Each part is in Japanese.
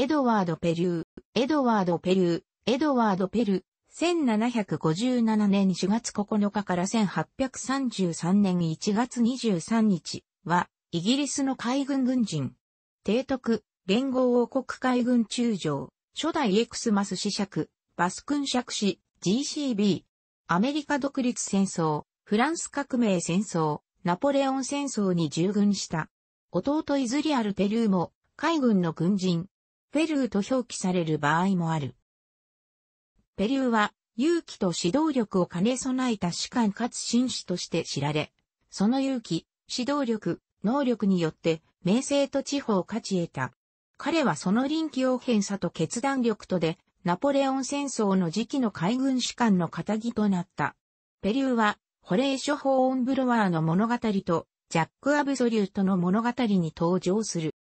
エドワード・ペリュー、エドワード・ペリュー、エドワード・ペル、1757年4月9日から1833年1月23日は、イギリスの海軍軍人。提督、連合王国海軍中将、初代エクスマス子爵、バス君爵士、GCB。アメリカ独立戦争、フランス革命戦争、ナポレオン戦争に従軍した。弟イズリアル・ペルーも、海軍の軍人、ペルーと表記される場合もある。ペリューは、勇気と指導力を兼ね備えた士官かつ紳士として知られ、その勇気、指導力、能力によって、名声と地方を勝ち得た。彼はその臨機応変さと決断力とで、ナポレオン戦争の時期の海軍士官の仇となった。ペリューは、ホレーショ・ホーンブロワーの物語と、ジャック・アブソリュートの物語に登場する。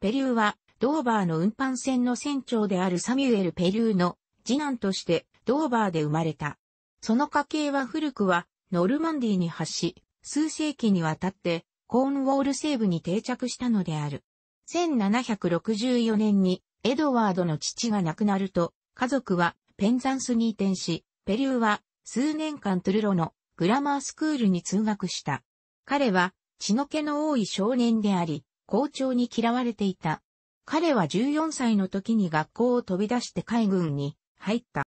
ペリューは、ドーバーの運搬船の船長であるサミュエル・ペリューの次男としてドーバーで生まれた。その家系は古くはノルマンディに発し、数世紀にわたってコーンウォール西部に定着したのである。1764年にエドワードの父が亡くなると、家族はペンザンスに移転し、ペリューは数年間トゥルロのグラマースクールに通学した。彼は血の気の多い少年であり、校長に嫌われていた。彼は14歳の時に学校を飛び出して海軍に入った。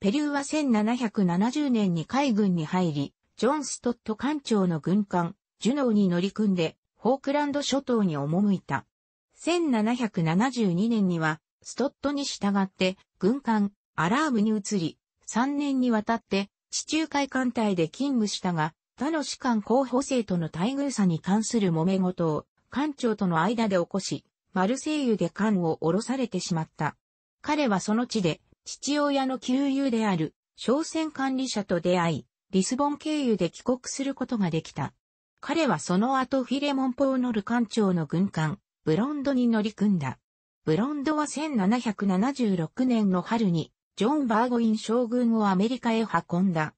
ペリューは1770年に海軍に入り、ジョン・ストット艦長の軍艦、ジュノーに乗り組んで、フォークランド諸島に赴いた。1772年には、ストットに従って、軍艦、アラームに移り、3年にわたって、地中海艦隊で勤務したが、他の士官候補生との待遇差に関する揉め事を、艦長との間で起こし、マルセイユで艦を降ろされてしまった。彼はその地で、父親の旧友である、商船管理者と出会い、リスボン経由で帰国することができた。彼はその後フィレモン・ポーノル艦長の軍艦、ブロンドに乗り組んだ。ブロンドは1776年の春に、ジョン・バーゴイン将軍をアメリカへ運んだ。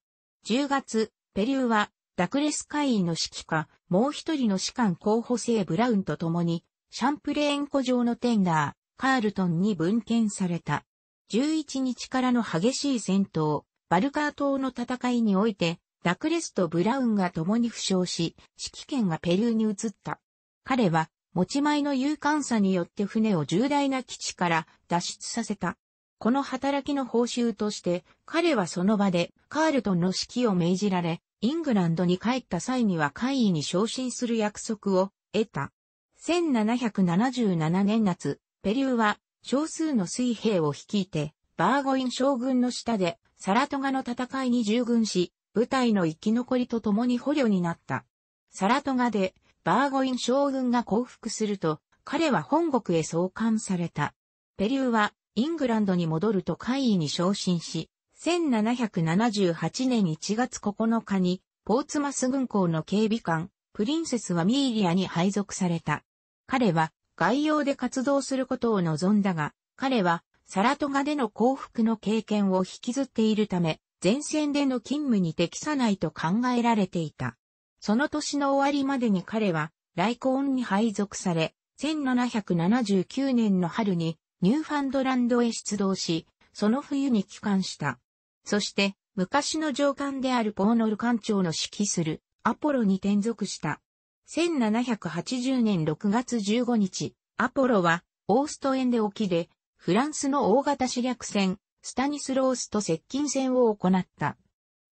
10月、ペリューは、ダクレス会員の指揮下、もう一人の士官候補生ブラウンと共に、シャンプレーン湖上のテンダー、カールトンに分権された。11日からの激しい戦闘、バルカー島の戦いにおいて、ラクレスとブラウンが共に負傷し、指揮権がペルーに移った。彼は、持ち前の勇敢さによって船を重大な基地から脱出させた。この働きの報酬として、彼はその場でカールトンの指揮を命じられ、イングランドに帰った際には会議に昇進する約束を得た。1777年夏、ペリューは少数の水兵を率いて、バーゴイン将軍の下でサラトガの戦いに従軍し、部隊の生き残りと共に捕虜になった。サラトガでバーゴイン将軍が降伏すると、彼は本国へ送還された。ペリューはイングランドに戻ると会議に昇進し、1778年1月9日にポーツマス軍港の警備官、プリンセスはミーリアに配属された。彼は外洋で活動することを望んだが、彼はサラトガでの幸福の経験を引きずっているため、前線での勤務に適さないと考えられていた。その年の終わりまでに彼は、ライコーンに配属され、1779年の春にニューファンドランドへ出動し、その冬に帰還した。そして、昔の上官であるポーノル艦長の指揮するアポロに転属した。1780年6月15日、アポロは、オーストエンデ沖で、フランスの大型主略船、スタニスロースと接近戦を行った。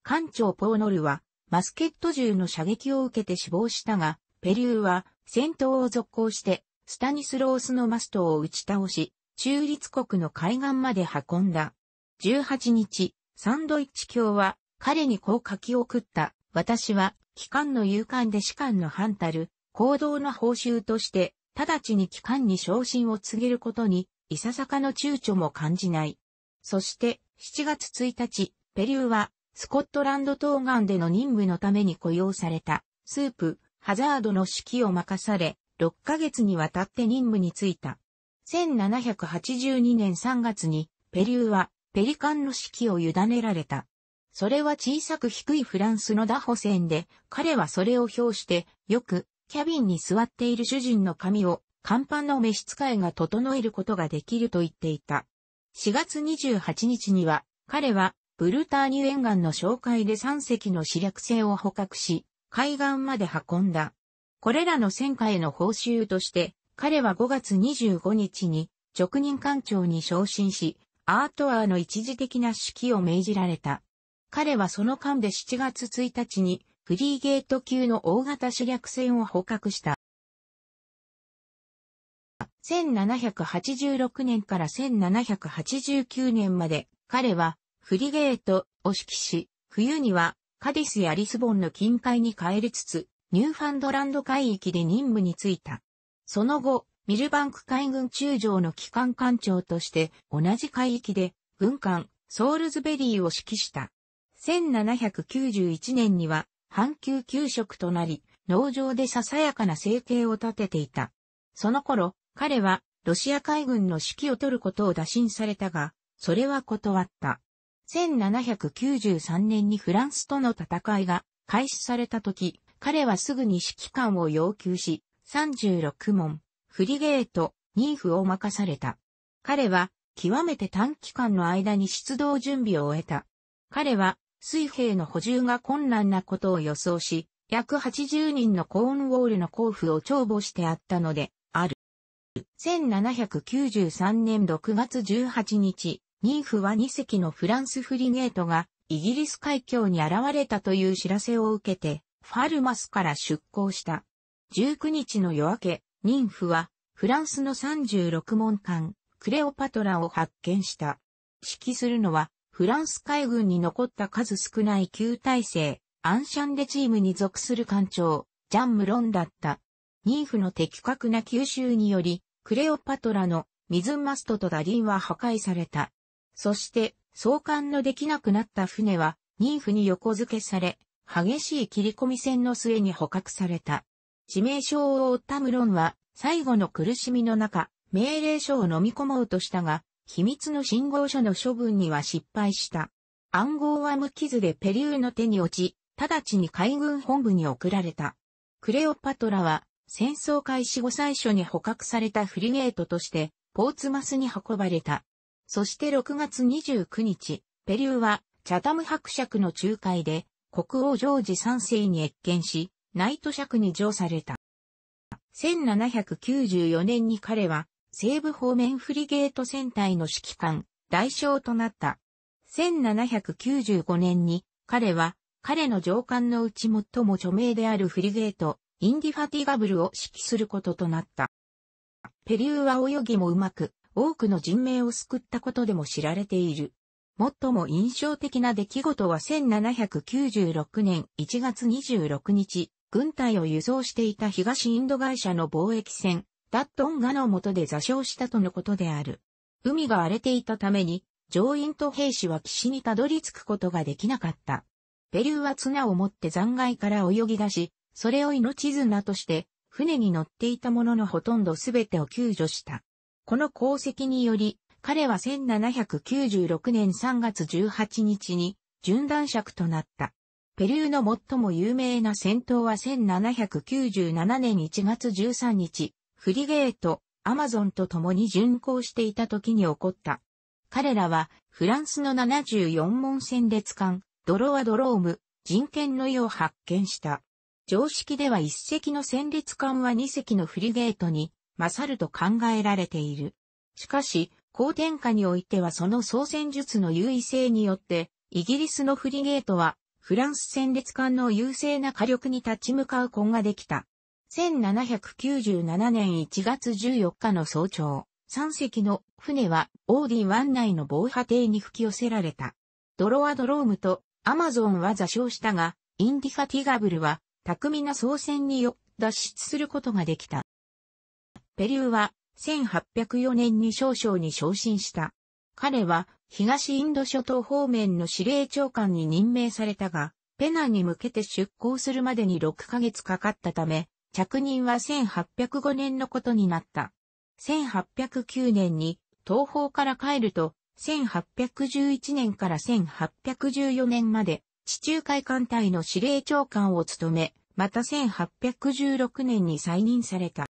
艦長ポーノルは、マスケット銃の射撃を受けて死亡したが、ペリューは、戦闘を続行して、スタニスロースのマストを打ち倒し、中立国の海岸まで運んだ。18日、サンドイッチ卿は、彼にこう書き送った。私は、機関の勇敢で士官の反たる、行動の報酬として、直ちに機関に昇進を告げることに、いささかの躊躇も感じない。そして、7月1日、ペリューは、スコットランド東岸での任務のために雇用された、スープ、ハザードの指揮を任され、6ヶ月にわたって任務に就いた。1782年3月に、ペリューは、ペリカンの指揮を委ねられた。それは小さく低いフランスのダホ線で、彼はそれを表して、よく、キャビンに座っている主人の髪を、甲板の召使いが整えることができると言っていた。4月28日には、彼は、ブルターニュ沿岸の紹介で3隻の死略船を捕獲し、海岸まで運んだ。これらの戦下への報酬として、彼は5月25日に、直任艦長に昇進し、アートアーの一時的な指揮を命じられた。彼はその間で7月1日にフリーゲート級の大型主略船を捕獲した。1786年から1789年まで彼はフリゲートを指揮し、冬にはカディスやリスボンの近海に帰りつつ、ニューファンドランド海域で任務に就いた。その後、ミルバンク海軍中将の機関艦長として同じ海域で軍艦ソールズベリーを指揮した。1791年には、半休休職となり、農場でささやかな生計を立てていた。その頃、彼は、ロシア海軍の指揮を取ることを打診されたが、それは断った。1793年にフランスとの戦いが開始された時、彼はすぐに指揮官を要求し、36門、フリゲート、ニーフを任された。彼は、極めて短期間の間に出動準備を終えた。彼は、水兵の補充が困難なことを予想し、約80人のコーンウォールの交付を帳簿してあったので、ある。1793年6月18日、ニ婦フは2隻のフランスフリゲートがイギリス海峡に現れたという知らせを受けて、ファルマスから出港した。19日の夜明け、ニンフはフランスの36門艦、クレオパトラを発見した。指揮するのはフランス海軍に残った数少ない旧体制、アンシャンデチームに属する艦長、ジャン・ムロンだった。ニーフの的確な吸収により、クレオパトラのミズンマストとダリンは破壊された。そして、送還のできなくなった船は、ニーフに横付けされ、激しい切り込み戦の末に捕獲された。致命傷を負ったムロンは、最後の苦しみの中、命令書を飲み込もうとしたが、秘密の信号書の処分には失敗した。暗号は無傷でペリューの手に落ち、直ちに海軍本部に送られた。クレオパトラは戦争開始後最初に捕獲されたフリゲートとしてポーツマスに運ばれた。そして6月29日、ペリューはチャタム伯爵の仲介で国王ジョージ3世に越見し、ナイト爵に上された。1794年に彼は西部方面フリゲート戦隊の指揮官、代償となった。1795年に、彼は、彼の上官のうち最も著名であるフリゲート、インディファティガブルを指揮することとなった。ペリューは泳ぎもうまく、多くの人命を救ったことでも知られている。最も印象的な出来事は1796年1月26日、軍隊を輸送していた東インド会社の貿易船、ダットンガの下で座礁したとのことである。海が荒れていたために、乗員と兵士は岸にたどり着くことができなかった。ペリューは綱を持って残骸から泳ぎ出し、それを命綱として、船に乗っていたもののほとんどすべてを救助した。この功績により、彼は1796年3月18日に、巡断尺となった。ペルーの最も有名な戦闘は1797年1月13日、フリゲート、アマゾンと共に巡航していた時に起こった。彼らは、フランスの74門戦列艦、ドロワドローム、人権の意を発見した。常識では1隻の戦列艦は2隻のフリゲートに、勝ると考えられている。しかし、後天下においてはその操戦術の優位性によって、イギリスのフリゲートは、フランス戦列艦の優勢な火力に立ち向かう根ができた。1797年1月14日の早朝、3隻の船はオーディ湾内の防波堤に吹き寄せられた。ドロアドロームとアマゾンは座礁したが、インディカティガブルは巧みな操船によ脱出することができた。ペリューは1804年に少々に昇進した。彼は東インド諸島方面の司令長官に任命されたが、ペナンに向けて出港するまでに6ヶ月かかったため、着任は1805年のことになった。1809年に東方から帰ると、1811年から1814年まで地中海艦隊の司令長官を務め、また1816年に再任された。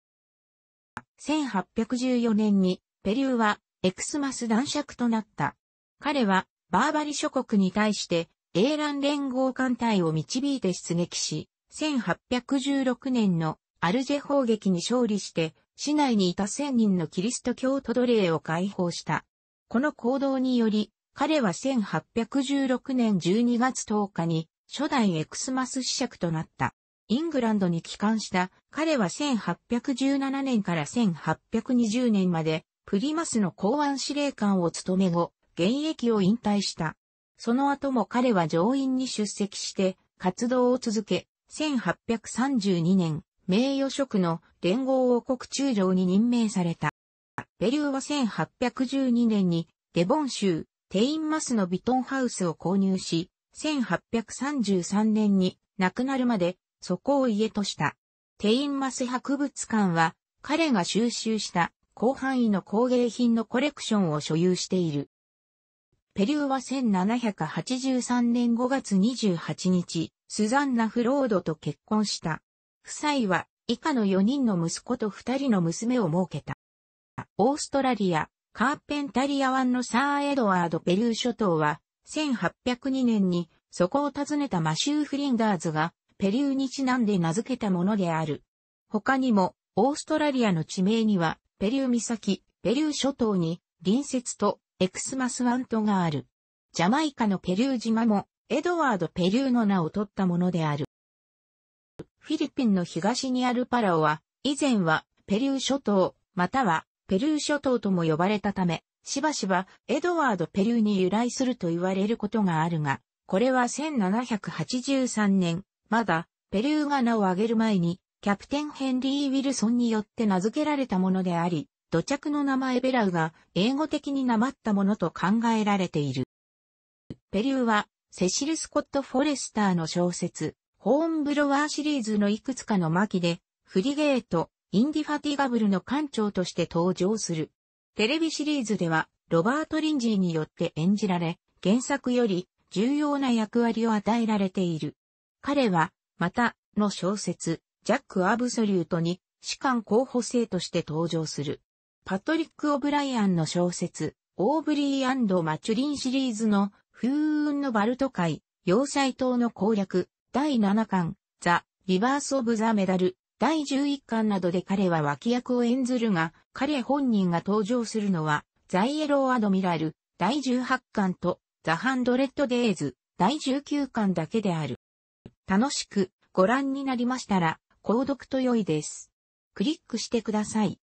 1814年にペリューはエクスマス男爵となった。彼はバーバリ諸国に対して英蘭連合艦隊を導いて出撃し、1816年のアルジェ砲撃に勝利して、市内にいた1000人のキリスト教徒奴隷を解放した。この行動により、彼は1816年12月10日に初代エクスマス子爵となった。イングランドに帰還した彼は1817年から1820年までプリマスの公安司令官を務め後、現役を引退した。その後も彼は上院に出席して活動を続け、1832年、名誉職の連合王国中将に任命された。ベリューは1812年にデボン州テインマスのビトンハウスを購入し、1833年に亡くなるまでそこを家とした。テインマス博物館は彼が収集した広範囲の工芸品のコレクションを所有している。ペリューは1783年5月28日、スザンナ・フロードと結婚した。夫妻は以下の4人の息子と2人の娘を設けた。オーストラリア、カーペンタリア湾のサー・エドワード・ペリュー諸島は、1802年にそこを訪ねたマシュー・フリンダーズが、ペリューにちなんで名付けたものである。他にも、オーストラリアの地名には、ペリュー岬、ペリュー諸島に、隣接とエクスマスワントがある。ジャマイカのペルー島も、エドワード・ペルーの名を取ったものである。フィリピンの東にあるパラオは、以前はペルー諸島、またはペルー諸島とも呼ばれたため、しばしばエドワード・ペルーに由来すると言われることがあるが、これは1783年、まだペルーが名を挙げる前に、キャプテンヘンリー・ウィルソンによって名付けられたものであり、土着の名前ベラウが英語的になまったものと考えられている。ペリューはセシル・スコット・フォレスターの小説、ホーンブロワーシリーズのいくつかの巻で、フリゲート、インディファティガブルの艦長として登場する。テレビシリーズでは、ロバート・リンジーによって演じられ、原作より重要な役割を与えられている。彼は、また、の小説、ジャック・アブソリュートに、士官候補生として登場する。パトリック・オブライアンの小説、オーブリーマチュリンシリーズの、風雲のバルト海、要塞島の攻略、第7巻、ザ・リバース・オブ・ザ・メダル、第11巻などで彼は脇役を演ずるが、彼本人が登場するのは、ザ・イエロー・アドミラル、第18巻と、ザ・ハンドレッド・デイズ、第19巻だけである。楽しくご覧になりましたら、購読と良いです。クリックしてください。